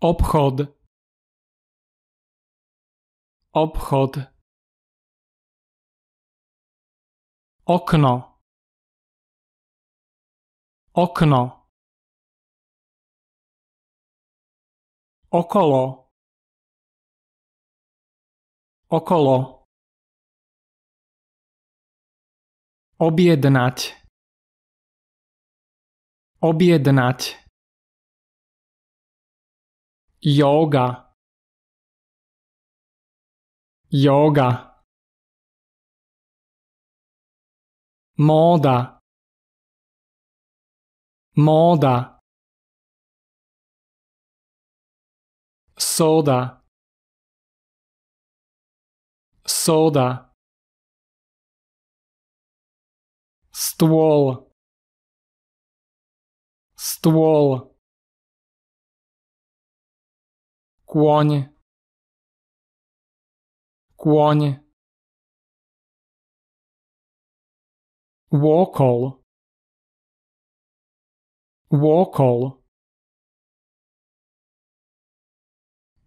obchod obchod okno okno okolo okolo objednať objednať yoga yoga moda moda soda soda stół, stół kôň kôň Wokol Wokol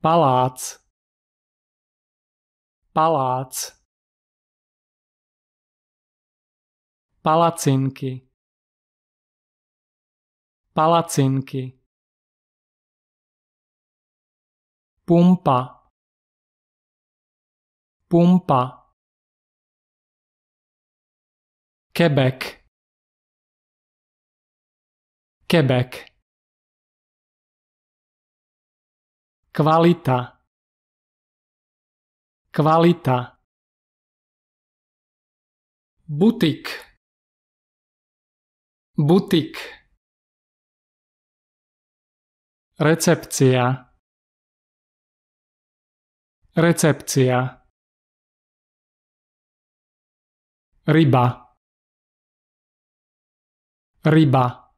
Palác Palác Palacinky Palacinky Pumpa. Pumpa. Quebec. Quebec. Kvalita. Kvalita. Butik. Butik. Recepcia Recepcia Ryba Ryba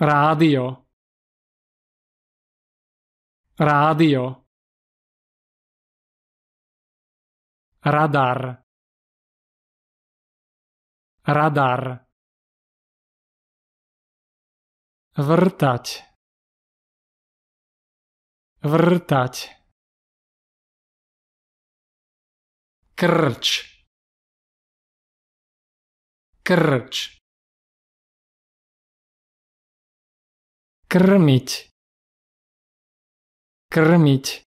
Rádio Rádio Radar Radar Vrtať Вртать. Крч. Крч. Кормить. Кормить.